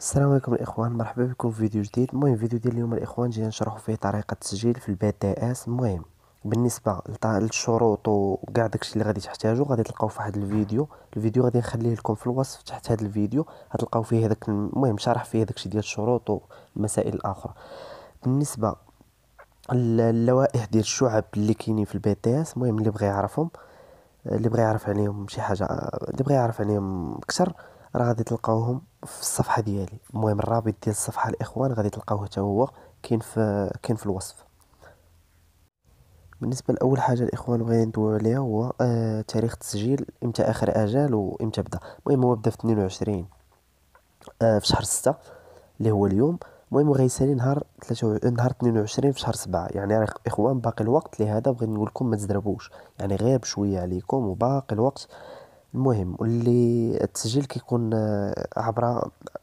السلام عليكم الاخوان مرحبا بكم في فيديو جديد المهم فيديو ديال اليوم الاخوان جينا نشرحوا فيه طريقه التسجيل في البي تي اس المهم بالنسبه للشروط وكاع داكشي اللي غادي تحتاجو غادي تلقاو في واحد الفيديو الفيديو غادي نخليه لكم في الوصف تحت هذا الفيديو غتلقاو فيه هذاك المهم شرح فيه داكشي ديال الشروط والمسائل الاخرى بالنسبه اللوائح ديال الشعب اللي كاينين في البي تي اس المهم اللي بغى يعرفهم اللي بغى يعرف عليهم شي حاجه اللي بغى يعرف عليهم اكثر راه غادي تلقاوهم في الصفحه ديالي المهم الرابط ديال الصفحه الاخوان غادي تلقاوه حتى هو كاين في كاين في الوصف بالنسبه لاول حاجه الاخوان بغينا ندويو عليها هو آه تاريخ التسجيل امتى اخر اجال وامتى بدا المهم هو بدا في 22 آه في شهر 6 اللي هو اليوم المهم غيسالي نهار 3 نهار 22 في شهر 7 يعني راه اخوان باقي الوقت لهذا بغيت نقول لكم ما تزربوش يعني غير بشويه عليكم وباقي الوقت المهم واللي التسجيل كيكون آه، عبر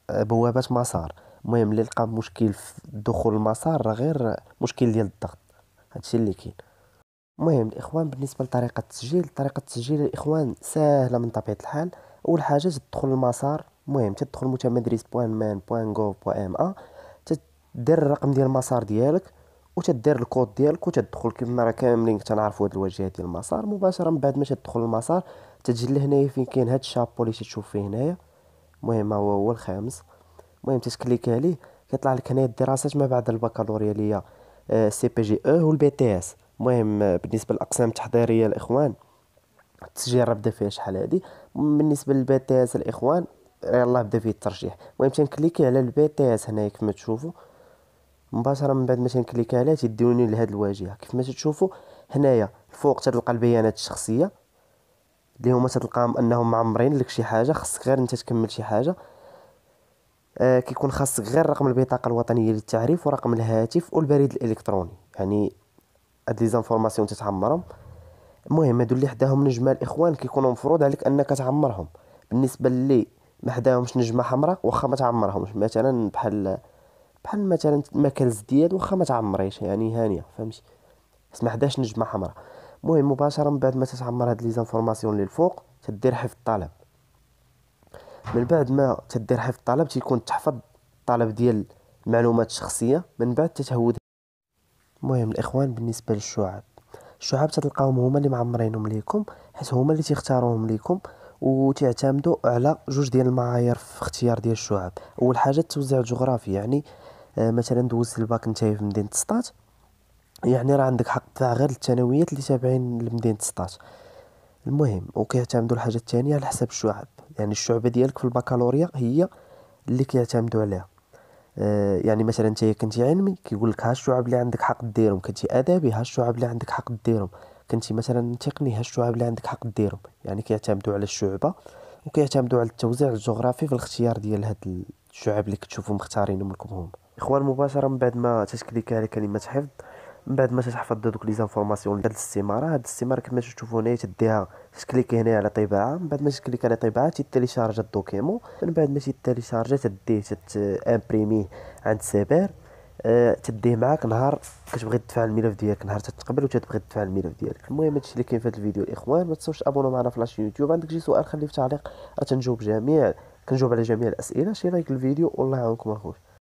آه، بوابات مسار المهم اللي لقى مشكل في دخول المسار راه غير مشكل ديال الضغط هادشي اللي كاين المهم الاخوان بالنسبه لطريقه التسجيل طريقه التسجيل الاخوان سهله من طبيعه الحال اول حاجه تدخل المسار المهم تدخل متمدرس بوان مان بوان جوف بوان ام ا تدير الرقم ديال المسار ديالك وتدير الكود ديالك وتدخل كما راه كاملين كنعرفوا هاد الواجهه ديال المسار مباشره من بعد ما تدخل المسار تتجلى هنايا فين كاين هاد الشابو اللي تشوف فيه هنايا المهم هو هو الخامس المهم تتكليك عليه كيطلع لك هنايا الدراسات ما بعد البكالوريا اللي هي آه سي بي جي او والبي تي اس المهم آه، بالنسبه للاقسام التحضيريه الاخوان التسجيل راه بدا فيها شحال هادي بالنسبه للبي تي اس الاخوان يلاه بدا فيه الترشيح المهم تنكليكي على البي تي اس هنايا كما تشوفوا مباشره من بعد ما تنكليك عليه تيديوني لهاد الواجهه كيف ما تشوفوا هنايا الفوق تلقى البيانات الشخصيه اللي هما تلقاهم انهم معمرين لك شي حاجه خصك غير انت تكمل شي حاجه آه كيكون خاصك غير رقم البطاقه الوطنيه للتعريف ورقم الهاتف والبريد الالكتروني يعني هاد لي زانفورماسيون تتعمرهم المهم هادو اللي حداهم نجمه الاخوان كيكونوا مفروض عليك انك تعمرهم بالنسبه اللي ما حداهمش نجمه حمراء واخا ما تعمرهمش مثلا بحال بحال مثلا ماكل زدياد واخا ما تعمريش يعني هانيه فهمتي بس ما حداش نجمه حمراء مهم مباشره من بعد ما تتعمر هاد لي زانفورماسيون اللي الفوق تدير حفظ الطلب من بعد ما تدير حفظ الطلب تيكون تحفظ الطلب ديال المعلومات الشخصيه من بعد تتهود المهم الاخوان بالنسبه للشعب الشعب تلقاهم هما اللي معمرينهم ليكم حيت هما اللي تيختاروهم ليكم وتعتمدوا على جوج ديال المعايير في اختيار ديال الشعب اول حاجه التوزيع الجغرافي يعني آه، مثلا دوزت الباك نتايا في مدينه سطات يعني راه عندك حق تاع غير الثانويات اللي تابعين لمدينه 16 المهم وكيعتمدوا الحاجه الثانيه على حسب الشعب يعني الشعبه ديالك في البكالوريا هي اللي كيعتمدوا عليها أه يعني مثلا انت كنتي علمي كيقول لك ها الشعب اللي عندك حق ديرهم كنتي ادبي ها الشعب اللي عندك حق ديرهم كنتي مثلا تقني ها الشعب اللي عندك حق ديرهم يعني كيعتمدوا على الشعبه وكيعتمدوا على التوزيع الجغرافي في الاختيار ديال هاد الشعب اللي كتشوفهم مختارينهم لكم هما اخوان مباشره من بعد ما تشكليك على كلمه حفظ من بعد ما تحفظ دوك لي زانفورماسيون ديال الاستماره هاد الاستماره كما تشوفوا هنايا تديها تكليك هنا على طباعه من بعد ما تكليك على طباعه تيتيليشارجا الدوكيمون من بعد ما تيتيليشارجا تديه تامبريميه عند السيبر أه تديه معاك نهار كتبغي تدفع الملف ديالك نهار تتقبل وتتبغي تدفع الملف ديالك المهم هادشي اللي كاين في هذا الفيديو الاخوان ما تنساوش ابونو معنا في لاشين يوتيوب عندك شي سؤال خليه في تعليق راه تنجاوب جميع كنجاوب على جميع الاسئله شي لايك الفيديو والله يعاونكم اخويا